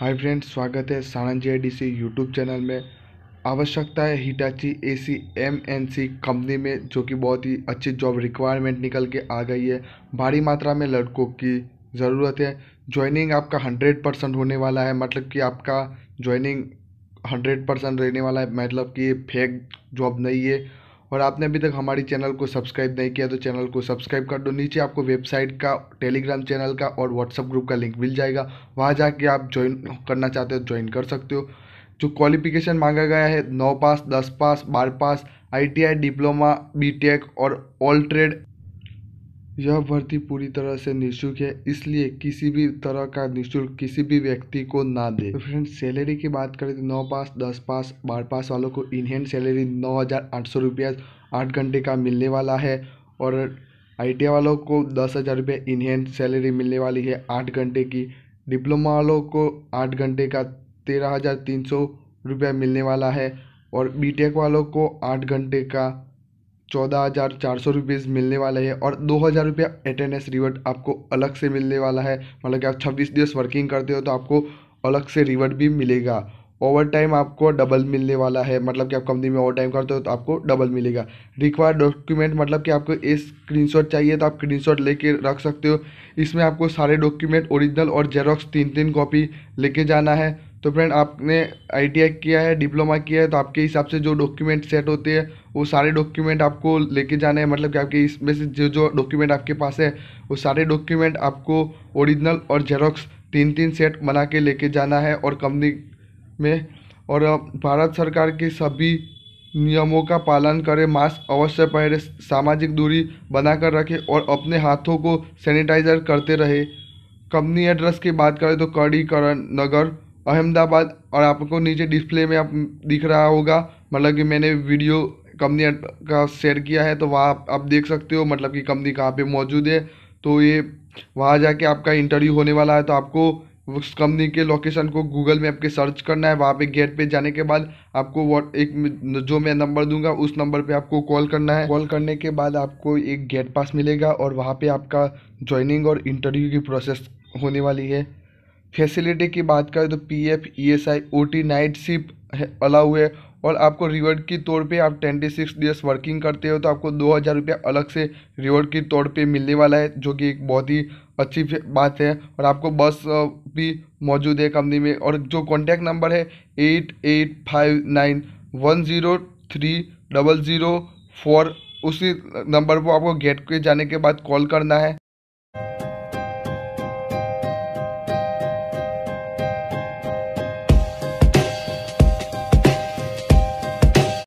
हाय friends स्वागत है Saran I D C YouTube channel में आवश्यकता है Hitachi A C M N C company में जो कि बहुत ही अच्छी जॉब रिक्वायरमेंट निकल के आ गई है भारी मात्रा में लड़कों की ज़रूरत है ज्वाइनिंग आपका हंड्रेड परसेंट होने वाला है मतलब कि आपका ज्वाइनिंग हंड्रेड परसेंट रहने वाला है मतलब कि फेक जॉब नहीं है और आपने अभी तक हमारी चैनल को सब्सक्राइब नहीं किया तो चैनल को सब्सक्राइब कर दो नीचे आपको वेबसाइट का टेलीग्राम चैनल का और व्हाट्सअप ग्रुप का लिंक मिल जाएगा वहाँ जाके आप ज्वाइन करना चाहते हो ज्वाइन तो कर सकते हो जो क्वालिफिकेशन मांगा गया है नौ पास दस पास बारह पास आई डिप्लोमा टेक और ऑल ट्रेड यह भर्ती पूरी तरह से निःशुल्क है इसलिए किसी भी तरह का निःशुल्क किसी भी व्यक्ति को ना दे तो फ्रेंड सैलरी की बात करें तो नौ पास दस पास बारह पास वालों को इनहैंड सैलरी नौ हज़ार आठ सौ रुपया आठ घंटे का मिलने वाला है और आई वालों को दस हज़ार रुपये इनहैंड सैलरी मिलने वाली है आठ घंटे की डिप्लोमा वालों को आठ घंटे का तेरह हज़ार तीन सौ रुपया मिलने वाला है और बीटेक वालों को आठ घंटे का चौदह हज़ार चार सौ रुपीज़ मिलने वाला है और दो हज़ार रुपया अटेंडेंस रिवर्ट आपको अलग से मिलने वाला है मतलब कि आप छब्बीस दिवस वर्किंग करते हो तो आपको अलग से रिवर्ट भी मिलेगा ओवर टाइम आपको डबल मिलने वाला है मतलब कि आप कंपनी में ओवर टाइम करते हो तो आपको डबल मिलेगा रिक्वायर्ड डॉक्यूमेंट मतलब कि आपको ये शॉट चाहिए तो आप शॉट लेके रख सकते हो इसमें आपको सारे डॉक्यूमेंट ओरिजिनल और जेरोक्स तीन तीन कॉपी लेके जाना है तो फ्रेंड आपने आई किया है डिप्लोमा किया है तो आपके हिसाब से जो डॉक्यूमेंट सेट होते हैं वो सारे डॉक्यूमेंट आपको लेके जाने हैं मतलब कि आपके इसमें से जो जो डॉक्यूमेंट आपके पास है वो सारे डॉक्यूमेंट आपको ओरिजिनल और जेरोक्स तीन तीन सेट बना के लेके जाना है और कंपनी में और भारत सरकार के सभी नियमों का पालन करें मास्क अवश्य पहने सामाजिक दूरी बनाकर रखें और अपने हाथों को सैनिटाइजर करते रहे कंपनी एड्रेस की बात करें तो कड़ीकरण नगर अहमदाबाद और आपको नीचे डिस्प्ले में आप दिख रहा होगा मतलब कि मैंने वीडियो कंपनी का शेयर किया है तो वहाँ आप, आप देख सकते हो मतलब कि कंपनी कहाँ पे मौजूद है तो ये वहाँ जाके आपका इंटरव्यू होने वाला है तो आपको उस कंपनी के लोकेशन को गूगल मैप के सर्च करना है वहाँ पे गेट पे जाने के बाद आपको वॉट एक जो मैं नंबर दूंगा उस नंबर पे आपको कॉल करना है कॉल करने के बाद आपको एक गेट पास मिलेगा और वहाँ पे आपका ज्वाइनिंग और इंटरव्यू की प्रोसेस होने वाली है फैसिलिटी की बात करें तो P F E S I O T night है अलाउ है और आपको रिवॉर्ड की तौर पे आप ट्वेंटी सिक्स डेज वर्किंग करते हो तो आपको दो हज़ार रुपया अलग से रिवॉर्ड की तौर पे मिलने वाला है जो कि एक बहुत ही अच्छी बात है और आपको बस भी मौजूद है कंपनी में और जो कॉन्टैक्ट नंबर है eight eight five nine one zero three double zero four उसी नंबर पर आपको गेट के जाने के बाद कॉल करना है